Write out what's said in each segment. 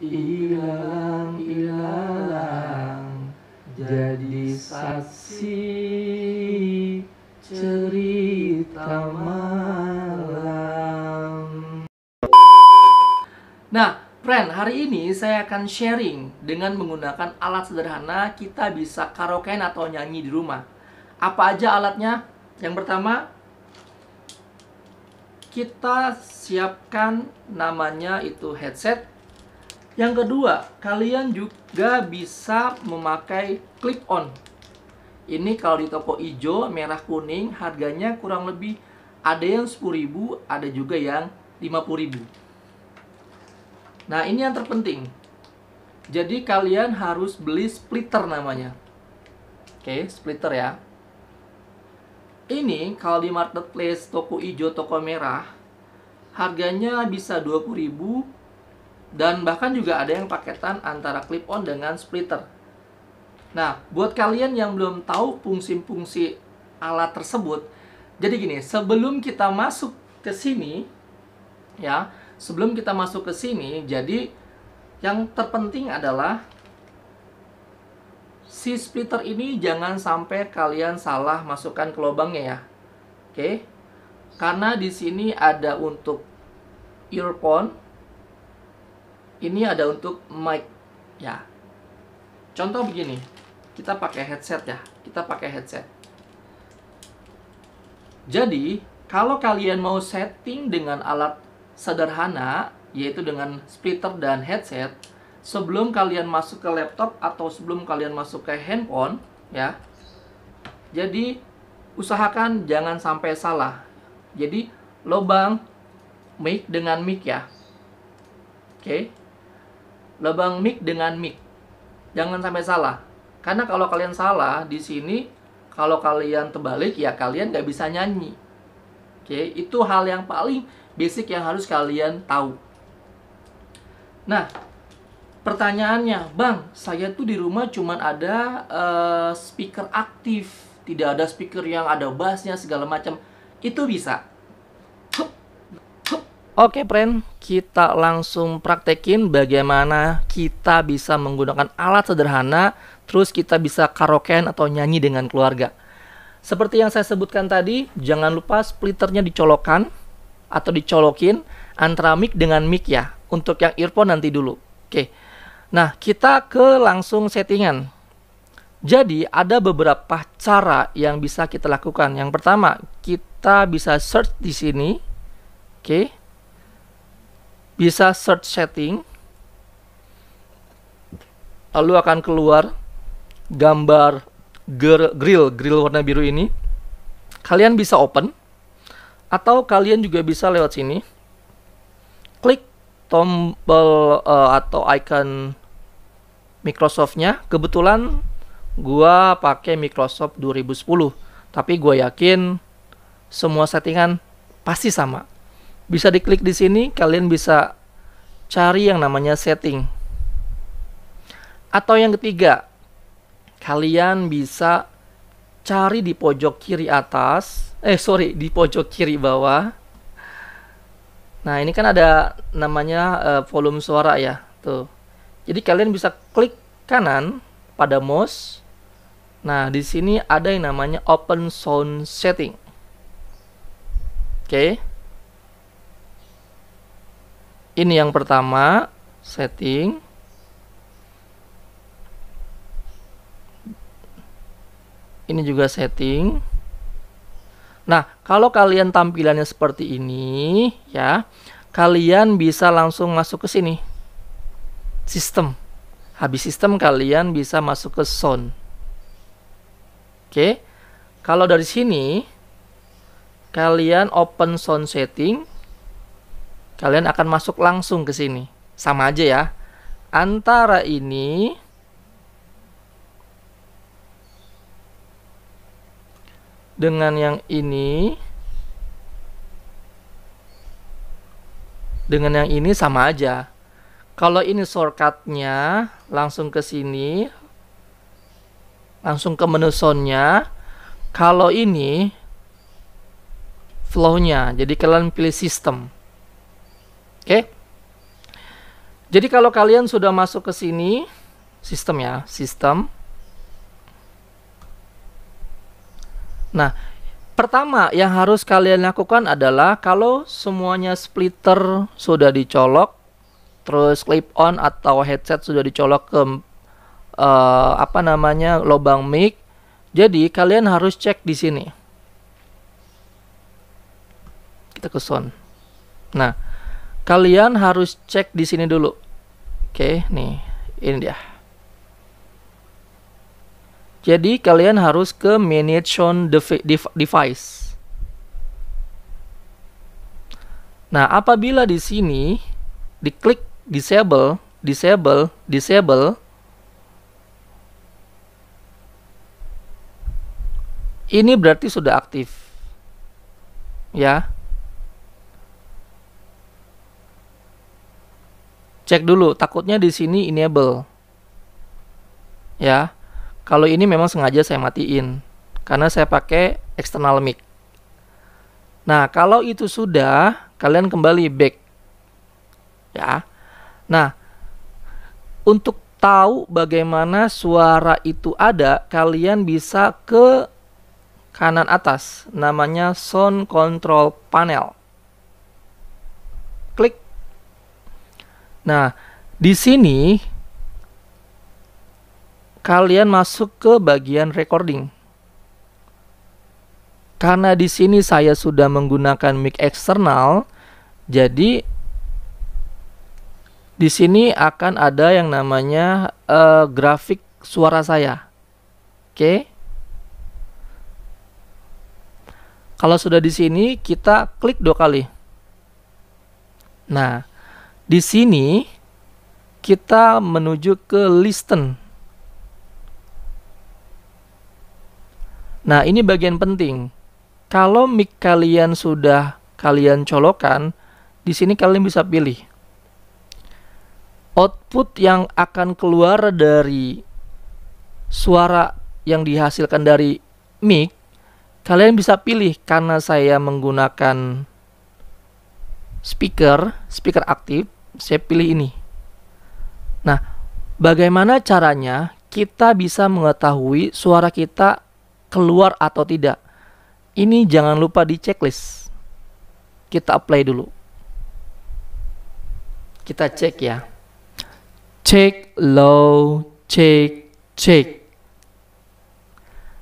hilang-hilang jadi saksi cerita malam. Nah, friend, hari ini saya akan sharing dengan menggunakan alat sederhana kita bisa karaokean atau nyanyi di rumah. Apa aja alatnya? Yang pertama, kita siapkan namanya itu headset yang kedua, kalian juga bisa memakai clip on. Ini kalau di toko ijo merah kuning, harganya kurang lebih ada yang 10.000, ada juga yang 50.000. Nah, ini yang terpenting. Jadi kalian harus beli splitter namanya. Oke, splitter ya. Ini kalau di marketplace toko ijo toko merah, harganya bisa 20.000 dan bahkan juga ada yang paketan antara clip-on dengan splitter. Nah, buat kalian yang belum tahu fungsi-fungsi alat tersebut, jadi gini, sebelum kita masuk ke sini, ya, sebelum kita masuk ke sini, jadi yang terpenting adalah si splitter ini jangan sampai kalian salah masukkan ke lubangnya ya. Oke. Karena di sini ada untuk earphone ini ada untuk mic ya contoh begini kita pakai headset ya kita pakai headset jadi kalau kalian mau setting dengan alat sederhana yaitu dengan splitter dan headset sebelum kalian masuk ke laptop atau sebelum kalian masuk ke handphone ya jadi usahakan jangan sampai salah jadi lubang mic dengan mic ya oke okay lubang mic dengan mic. Jangan sampai salah. Karena kalau kalian salah di sini, kalau kalian terbalik ya kalian nggak bisa nyanyi. Oke, okay? itu hal yang paling basic yang harus kalian tahu. Nah, pertanyaannya, Bang, saya tuh di rumah cuman ada uh, speaker aktif, tidak ada speaker yang ada bassnya segala macam. Itu bisa, Oke friend, kita langsung praktekin bagaimana kita bisa menggunakan alat sederhana terus kita bisa karaokean atau nyanyi dengan keluarga. Seperti yang saya sebutkan tadi, jangan lupa splitternya dicolokkan atau dicolokin antara mic dengan mic ya, untuk yang earphone nanti dulu. Oke. Nah, kita ke langsung settingan. Jadi, ada beberapa cara yang bisa kita lakukan. Yang pertama, kita bisa search di sini. Oke bisa search setting lalu akan keluar gambar grill grill warna biru ini kalian bisa open atau kalian juga bisa lewat sini klik tombol uh, atau icon Microsoftnya kebetulan gua pakai Microsoft 2010 tapi gua yakin semua settingan pasti sama bisa diklik di sini, kalian bisa cari yang namanya setting. Atau yang ketiga, kalian bisa cari di pojok kiri atas, eh sorry, di pojok kiri bawah. Nah, ini kan ada namanya uh, volume suara ya, tuh. Jadi kalian bisa klik kanan pada mouse. Nah, di sini ada yang namanya open sound setting. Oke. Okay ini yang pertama setting ini juga setting nah kalau kalian tampilannya seperti ini ya kalian bisa langsung masuk ke sini sistem habis sistem kalian bisa masuk ke sound oke kalau dari sini kalian open sound setting Kalian akan masuk langsung ke sini. Sama aja ya. Antara ini dengan yang ini dengan yang ini sama aja. Kalau ini shortcutnya, langsung ke sini, langsung ke menu soundnya. Kalau ini flownya jadi kalian pilih sistem. Oke. Jadi kalau kalian sudah masuk ke sini sistem ya, sistem. Nah, pertama yang harus kalian lakukan adalah kalau semuanya splitter sudah dicolok, terus clip on atau headset sudah dicolok ke uh, apa namanya lubang mic, jadi kalian harus cek di sini. Kita ke sound. Nah, Kalian harus cek di sini dulu. Oke, nih, ini dia. Jadi kalian harus ke manage on device. Nah, apabila di sini diklik disable, disable, disable ini berarti sudah aktif. Ya. Cek dulu, takutnya di sini enable. Ya. Kalau ini memang sengaja saya matiin karena saya pakai external mic. Nah, kalau itu sudah, kalian kembali back. Ya. Nah, untuk tahu bagaimana suara itu ada, kalian bisa ke kanan atas namanya sound control panel. Nah, di sini kalian masuk ke bagian recording. Karena di sini saya sudah menggunakan mic eksternal, jadi di sini akan ada yang namanya uh, grafik suara saya. Oke. Okay? Kalau sudah di sini, kita klik dua kali. Nah, di sini kita menuju ke listen. Nah, ini bagian penting. Kalau mic kalian sudah kalian colokan, di sini kalian bisa pilih output yang akan keluar dari suara yang dihasilkan dari mic kalian bisa pilih karena saya menggunakan speaker speaker aktif saya pilih ini. Nah, bagaimana caranya kita bisa mengetahui suara kita keluar atau tidak? Ini jangan lupa di checklist. Kita apply dulu. Kita cek ya. Cek low, cek cek.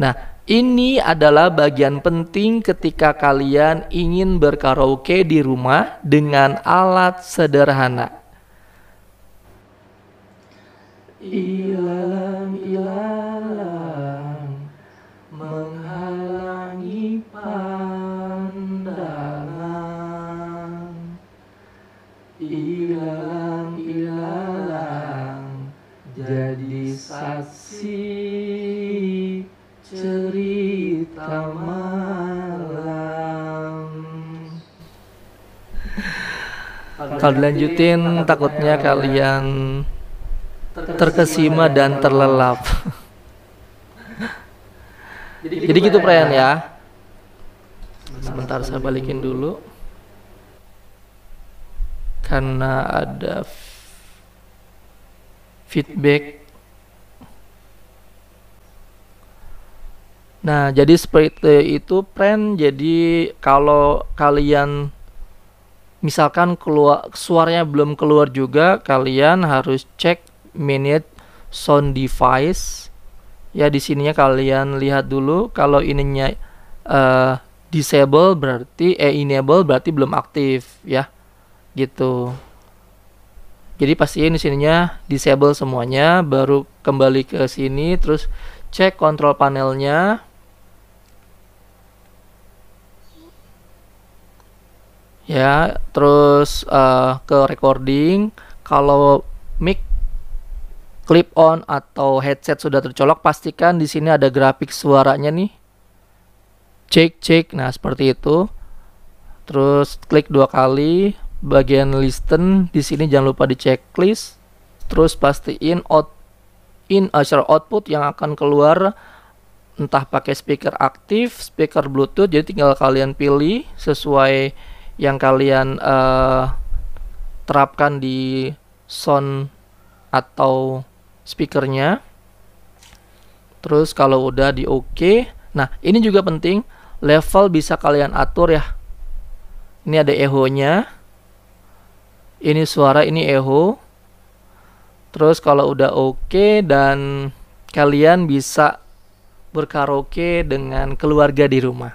Nah, ini adalah bagian penting ketika kalian ingin berkaraoke di rumah dengan alat sederhana. Ilalang ilalang kalau dilanjutin takutnya kalian terkesima dan terlelap jadi, gitu, gitu perayaan ya? ya sebentar saya balikin dulu karena ada feedback Nah, jadi seperti itu, friend. Jadi kalau kalian misalkan keluar suaranya belum keluar juga kalian harus cek minute sound device ya di sininya kalian lihat dulu kalau ininya uh, disable berarti eh enable berarti belum aktif ya gitu jadi pastiin di sininya disable semuanya baru kembali ke sini terus cek kontrol panelnya ya terus uh, ke recording kalau mic clip on atau headset sudah tercolok pastikan di sini ada grafik suaranya nih cek cek nah seperti itu terus klik dua kali bagian listen di sini jangan lupa di checklist terus pastiin out in uh, output yang akan keluar entah pakai speaker aktif speaker bluetooth jadi tinggal kalian pilih sesuai yang kalian uh, terapkan di sound atau speakernya. Terus kalau udah di OK, nah ini juga penting, level bisa kalian atur ya. Ini ada eho-nya. Ini suara, ini echo, Terus kalau udah oke okay, dan kalian bisa berkaraoke dengan keluarga di rumah.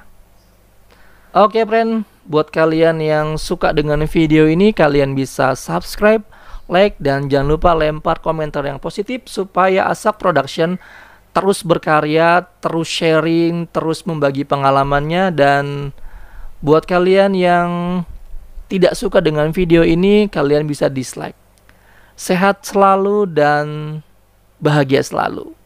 Oke, okay, friend. Buat kalian yang suka dengan video ini, kalian bisa subscribe, like, dan jangan lupa lempar komentar yang positif supaya Asak Production terus berkarya, terus sharing, terus membagi pengalamannya. Dan buat kalian yang tidak suka dengan video ini, kalian bisa dislike. Sehat selalu dan bahagia selalu.